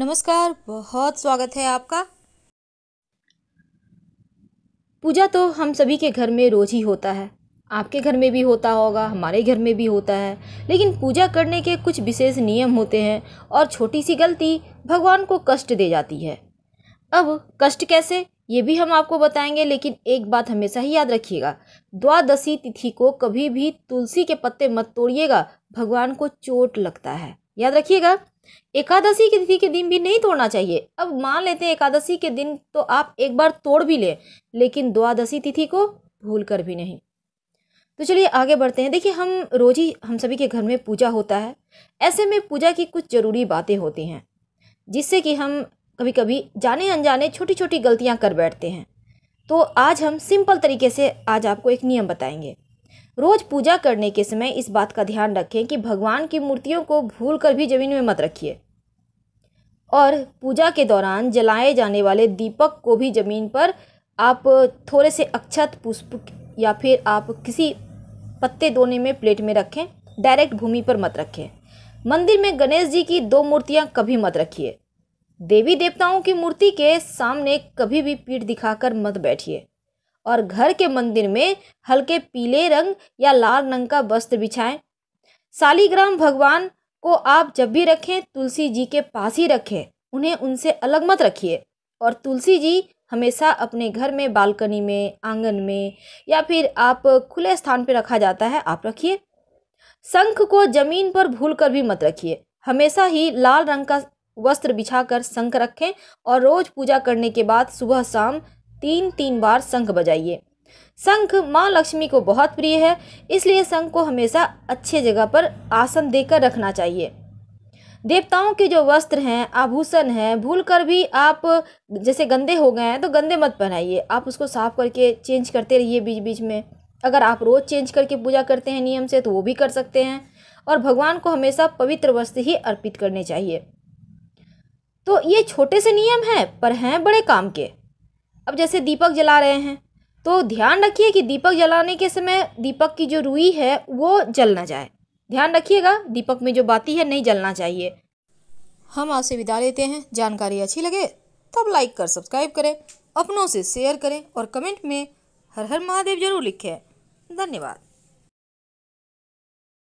नमस्कार बहुत स्वागत है आपका पूजा तो हम सभी के घर में रोज ही होता है आपके घर में भी होता होगा हमारे घर में भी होता है लेकिन पूजा करने के कुछ विशेष नियम होते हैं और छोटी सी गलती भगवान को कष्ट दे जाती है अब कष्ट कैसे ये भी हम आपको बताएंगे लेकिन एक बात हमेशा ही याद रखिएगा द्वादशी तिथि को कभी भी तुलसी के पत्ते मत तोड़िएगा भगवान को चोट लगता है याद रखिएगा एकादशी की तिथि के दिन भी नहीं तोड़ना चाहिए अब मान लेते हैं एकादशी के दिन तो आप एक बार तोड़ भी लें लेकिन द्वादशी तिथि को भूल कर भी नहीं तो चलिए आगे बढ़ते हैं देखिए हम रोज ही हम सभी के घर में पूजा होता है ऐसे में पूजा की कुछ ज़रूरी बातें होती हैं जिससे कि हम कभी कभी जाने अनजाने छोटी छोटी गलतियाँ कर बैठते हैं तो आज हम सिंपल तरीके से आज आपको एक नियम बताएंगे रोज पूजा करने के समय इस बात का ध्यान रखें कि भगवान की मूर्तियों को भूल कर भी जमीन में मत रखिए और पूजा के दौरान जलाए जाने वाले दीपक को भी ज़मीन पर आप थोड़े से अक्षत पुष्प या फिर आप किसी पत्ते दोने में प्लेट में रखें डायरेक्ट भूमि पर मत रखें मंदिर में गणेश जी की दो मूर्तियाँ कभी मत रखिए देवी देवताओं की मूर्ति के सामने कभी भी पीठ दिखाकर मत बैठिए और घर के मंदिर में हल्के पीले रंग या लाल रंग का वस्त्र बिछाएं शालीग्राम भगवान को आप जब भी रखें तुलसी जी के पास ही रखें उन्हें उनसे अलग मत रखिए और तुलसी जी हमेशा अपने घर में बालकनी में आंगन में या फिर आप खुले स्थान पर रखा जाता है आप रखिए शंख को जमीन पर भूल कर भी मत रखिए हमेशा ही लाल रंग का वस्त्र बिछाकर शंख रखें और रोज पूजा करने के बाद सुबह शाम तीन तीन बार शंख बजाइए शंख माँ लक्ष्मी को बहुत प्रिय है इसलिए शंख को हमेशा अच्छे जगह पर आसन देकर रखना चाहिए देवताओं के जो वस्त्र हैं आभूषण हैं भूल कर भी आप जैसे गंदे हो गए हैं तो गंदे मत पहनाइए आप उसको साफ़ करके चेंज करते रहिए बीच बीच में अगर आप रोज़ चेंज करके पूजा करते हैं नियम से तो वो भी कर सकते हैं और भगवान को हमेशा पवित्र वस्त्र ही अर्पित करने चाहिए तो ये छोटे से नियम हैं पर हैं बड़े काम के अब जैसे दीपक जला रहे हैं तो ध्यान रखिए कि दीपक जलाने के समय दीपक की जो रुई है वो जल ना जाए ध्यान रखिएगा दीपक में जो बाती है नहीं जलना चाहिए हम आपसे विदा लेते हैं जानकारी अच्छी लगे तब लाइक कर सब्सक्राइब करें अपनों से शेयर करें और कमेंट में हर हर महादेव जरूर लिखें धन्यवाद